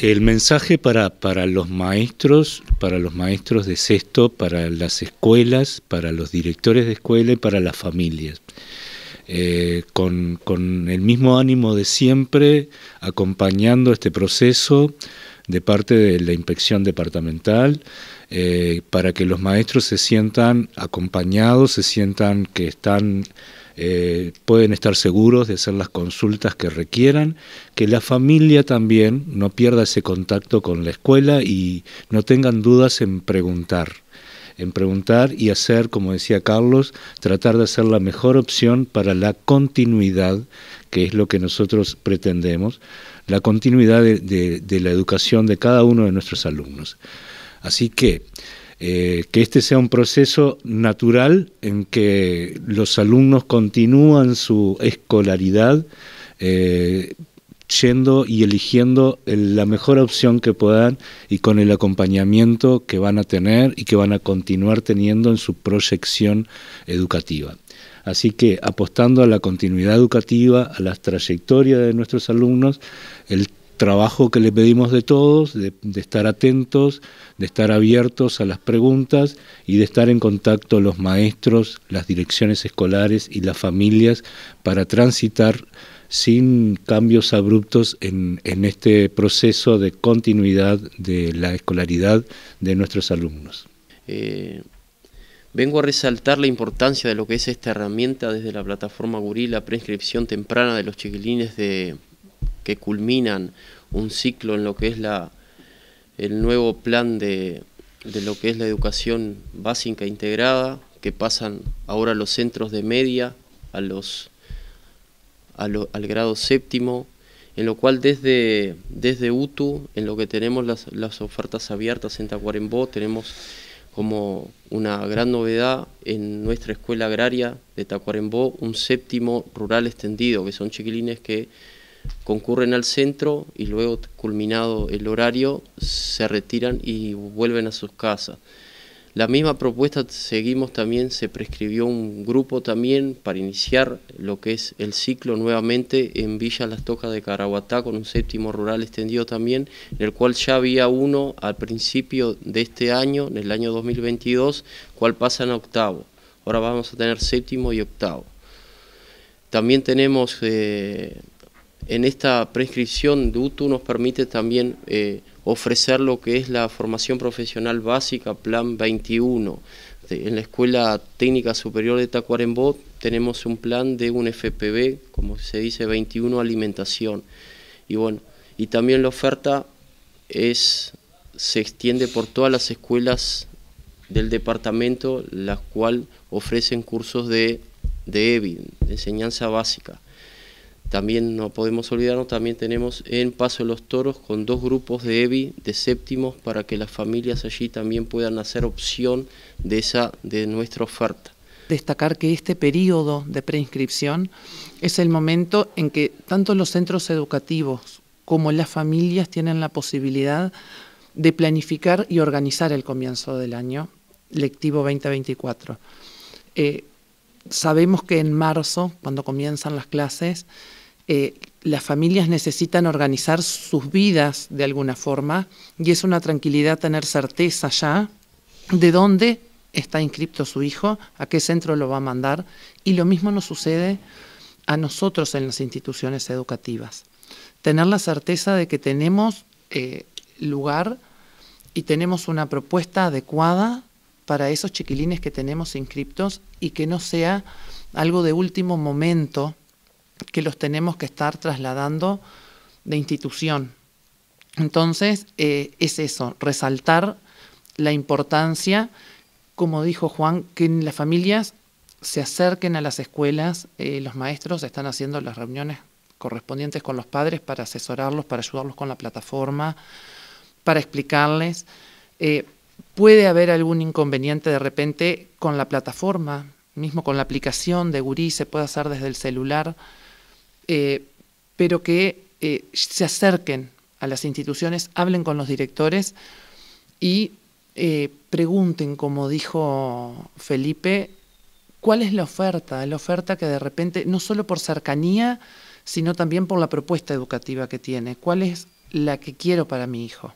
El mensaje para, los maestros, para los maestros de sexto, para las escuelas, para los directores de escuela y para las familias. Eh, con el mismo ánimo de siempre, acompañando este proceso, de parte de la inspección departamental eh, para que los maestros se sientan acompañados, se sientan que están... Eh, pueden estar seguros de hacer las consultas que requieran, que la familia también no pierda ese contacto con la escuela y no tengan dudas en preguntar en preguntar y hacer, como decía Carlos, tratar de hacer la mejor opción para la continuidad que es lo que nosotros pretendemos, la continuidad de, la educación de cada uno de nuestros alumnos. Así que eh, que este sea un proceso natural en que los alumnos continúan su escolaridad eh, yendo y eligiendo la mejor opción que puedan y con el acompañamiento que van a tener y que van a continuar teniendo en su proyección educativa. Así que apostando a la continuidad educativa, a las trayectorias de nuestros alumnos, el trabajo que le pedimos de todos, de, estar atentos, de estar abiertos a las preguntas y de estar en contacto los maestros, las direcciones escolares y las familias para transitar sin cambios abruptos en, este proceso de continuidad de la escolaridad de nuestros alumnos. Eh, Vengo a resaltar la importancia de lo que es esta herramienta desde la plataforma Gurí, la preinscripción temprana de los chiquilines de, que culminan un ciclo en lo que es la, el nuevo plan de, de lo que es la educación básica integrada, que pasan ahora a los centros de media, a los, al grado séptimo, en lo cual desde, desde UTU, en lo que tenemos las, las ofertas abiertas en Tacuarembó, tenemos como una gran novedad en nuestra escuela agraria de Tacuarembó, un séptimo rural extendido, que son chiquilines que concurren al centro y luego culminado el horario se retiran y vuelven a sus casas. La misma propuesta seguimos también, se prescribió un grupo también para iniciar lo que es el ciclo nuevamente en Villa Las Tojas de Caraguatá con un séptimo rural extendido también, en el cual ya había uno al principio de este año, en el año 2022, cual pasa en octavo. Ahora vamos a tener séptimo y octavo. También tenemos eh, en esta prescripción DUTU nos permite también... Eh, ofrecer lo que es la formación profesional básica, Plan 21. En la Escuela Técnica Superior de Tacuarembó tenemos un plan de un FPB, como se dice, 21 alimentación. Y bueno, y también la oferta es, se extiende por todas las escuelas del departamento, las cuales ofrecen cursos de, de EBI, de enseñanza básica. También no podemos olvidarnos, también tenemos en Paso de los Toros con dos grupos de EBI de séptimos para que las familias allí también puedan hacer opción de esa de nuestra oferta. Destacar que este periodo de preinscripción es el momento en que tanto los centros educativos como las familias tienen la posibilidad de planificar y organizar el comienzo del año lectivo 2024. Eh, sabemos que en marzo, cuando comienzan las clases, eh, las familias necesitan organizar sus vidas de alguna forma y es una tranquilidad tener certeza ya de dónde está inscripto su hijo, a qué centro lo va a mandar y lo mismo nos sucede a nosotros en las instituciones educativas. Tener la certeza de que tenemos eh, lugar y tenemos una propuesta adecuada para esos chiquilines que tenemos inscriptos y que no sea algo de último momento que los tenemos que estar trasladando de institución. Entonces, eh, es eso, resaltar la importancia, como dijo Juan, que en las familias se acerquen a las escuelas, eh, los maestros están haciendo las reuniones correspondientes con los padres para asesorarlos, para ayudarlos con la plataforma, para explicarles. Eh, puede haber algún inconveniente de repente con la plataforma, mismo con la aplicación de Gurí, se puede hacer desde el celular. Eh, pero que eh, se acerquen a las instituciones, hablen con los directores y eh, pregunten, como dijo Felipe, cuál es la oferta, la oferta que de repente, no solo por cercanía, sino también por la propuesta educativa que tiene, cuál es la que quiero para mi hijo.